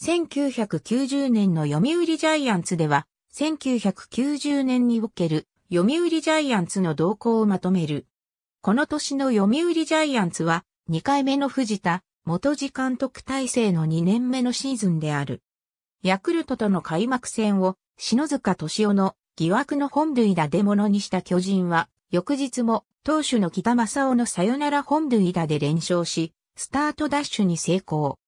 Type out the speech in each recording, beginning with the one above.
1990年の読売ジャイアンツでは、1990年における読売ジャイアンツの動向をまとめる。この年の読売ジャイアンツは、2回目の藤田、元次監督体制の2年目のシーズンである。ヤクルトとの開幕戦を、篠塚敏夫の疑惑の本塁打で物にした巨人は、翌日も投手の北正夫のサヨナラ本塁打で連勝し、スタートダッシュに成功。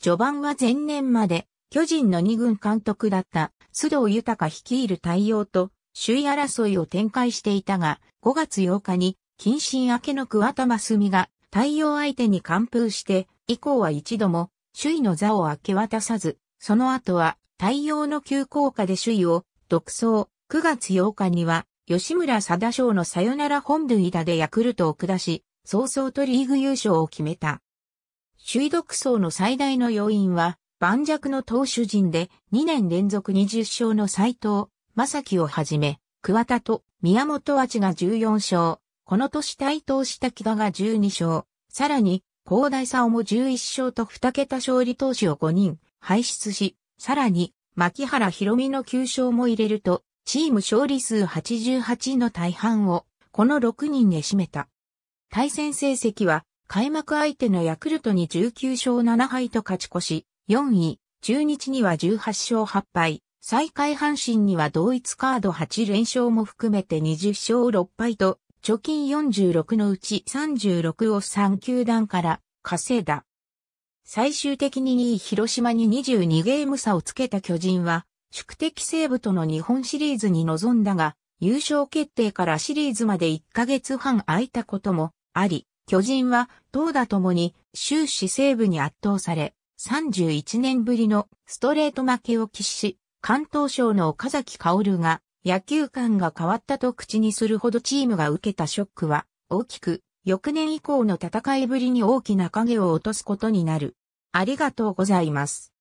序盤は前年まで巨人の二軍監督だった須藤豊率いる太陽と首位争いを展開していたが、5月8日に近親明けの桑田真澄が太陽相手に完封して、以降は一度も首位の座を明け渡さず、その後は太陽の急降下で首位を独走。9月8日には吉村貞翔のサヨナラ本塁打でヤクルトを下し、早々とリーグ優勝を決めた。首位独走の最大の要因は、盤石の投手陣で2年連続20勝の斎藤、正樹をはじめ、桑田と宮本和が14勝、この年対等した木田が12勝、さらに、広大さをも11勝と2桁勝利投手を5人輩出し、さらに、牧原博美の9勝も入れると、チーム勝利数88の大半を、この6人で占めた。対戦成績は、開幕相手のヤクルトに19勝7敗と勝ち越し、4位、中日には18勝8敗、最下位阪神には同一カード8連勝も含めて20勝6敗と、貯金46のうち36を3球団から稼いだ。最終的に2位広島に22ゲーム差をつけた巨人は、宿敵西部との日本シリーズに臨んだが、優勝決定からシリーズまで1ヶ月半空いたこともあり、巨人は投打ともに終始西部に圧倒され、31年ぶりのストレート負けを喫し、関東省の岡崎薫が野球観が変わったと口にするほどチームが受けたショックは大きく、翌年以降の戦いぶりに大きな影を落とすことになる。ありがとうございます。